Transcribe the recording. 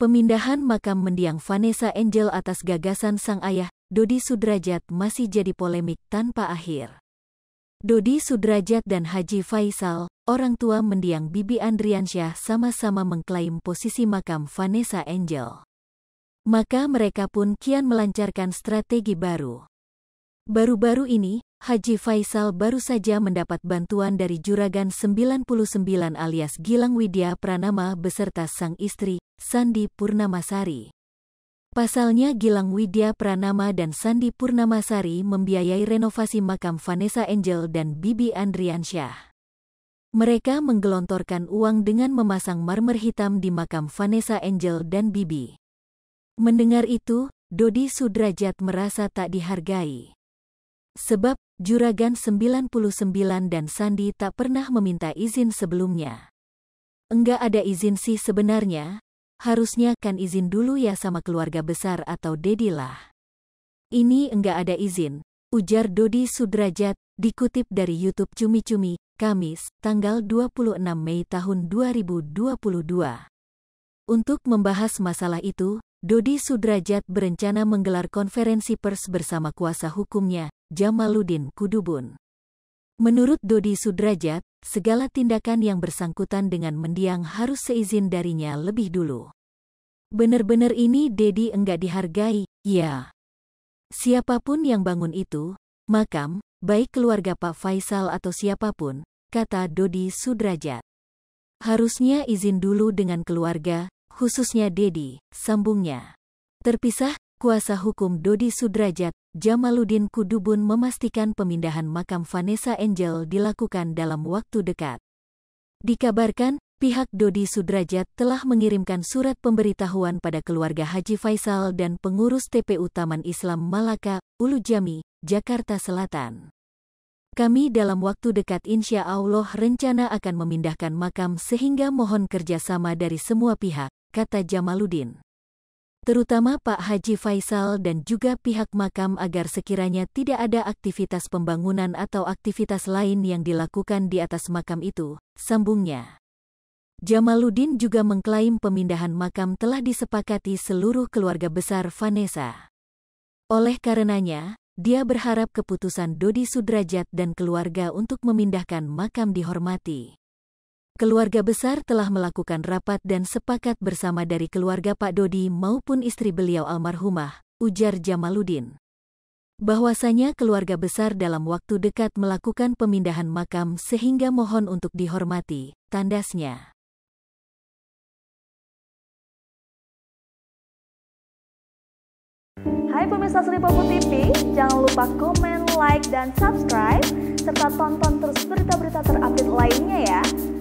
Pemindahan makam mendiang Vanessa Angel atas gagasan sang ayah, Dodi Sudrajat masih jadi polemik tanpa akhir. Dodi Sudrajat dan Haji Faisal, orang tua mendiang Bibi Andriansyah sama-sama mengklaim posisi makam Vanessa Angel. Maka mereka pun kian melancarkan strategi baru. Baru-baru ini, Haji Faisal baru saja mendapat bantuan dari Juragan 99 alias Gilang Widya Pranama beserta sang istri, Sandi Purnamasari. Pasalnya Gilang Widya Pranama dan Sandi Purnamasari membiayai renovasi makam Vanessa Angel dan Bibi Andriansyah. Mereka menggelontorkan uang dengan memasang marmer hitam di makam Vanessa Angel dan Bibi. Mendengar itu, Dodi Sudrajat merasa tak dihargai. Sebab Juragan 99 dan Sandi tak pernah meminta izin sebelumnya. Enggak ada izin sih sebenarnya, harusnya kan izin dulu ya sama keluarga besar atau Dedi lah. Ini enggak ada izin, ujar Dodi Sudrajat, dikutip dari YouTube Cumi Cumi, Kamis, tanggal 26 Mei tahun 2022. Untuk membahas masalah itu, Dodi Sudrajat berencana menggelar konferensi pers bersama kuasa hukumnya, Jamaluddin Kudubun. Menurut Dodi Sudrajat, segala tindakan yang bersangkutan dengan mendiang harus seizin darinya lebih dulu. Benar-benar ini Dedi enggak dihargai, ya. Siapapun yang bangun itu, makam, baik keluarga Pak Faisal atau siapapun, kata Dodi Sudrajat. Harusnya izin dulu dengan keluarga, khususnya Dedi, sambungnya. Terpisah, kuasa hukum Dodi Sudrajat Jamaluddin Kudubun memastikan pemindahan makam Vanessa Angel dilakukan dalam waktu dekat. Dikabarkan, pihak Dodi Sudrajat telah mengirimkan surat pemberitahuan pada keluarga Haji Faisal dan pengurus TPU Taman Islam Malaka, Ulu Jami, Jakarta Selatan. Kami dalam waktu dekat insya Allah rencana akan memindahkan makam sehingga mohon kerjasama dari semua pihak, kata Jamaluddin terutama Pak Haji Faisal dan juga pihak makam agar sekiranya tidak ada aktivitas pembangunan atau aktivitas lain yang dilakukan di atas makam itu, sambungnya. Jamaluddin juga mengklaim pemindahan makam telah disepakati seluruh keluarga besar Vanessa. Oleh karenanya, dia berharap keputusan Dodi Sudrajat dan keluarga untuk memindahkan makam dihormati. Keluarga besar telah melakukan rapat dan sepakat bersama dari keluarga Pak Dodi maupun istri beliau almarhumah, ujar Jamaluddin. Bahwasanya keluarga besar dalam waktu dekat melakukan pemindahan makam sehingga mohon untuk dihormati, tandasnya. Hai pemirsa Seripopo TV, jangan lupa komen, like, dan subscribe, serta tonton terus berita-berita terupdate lainnya ya.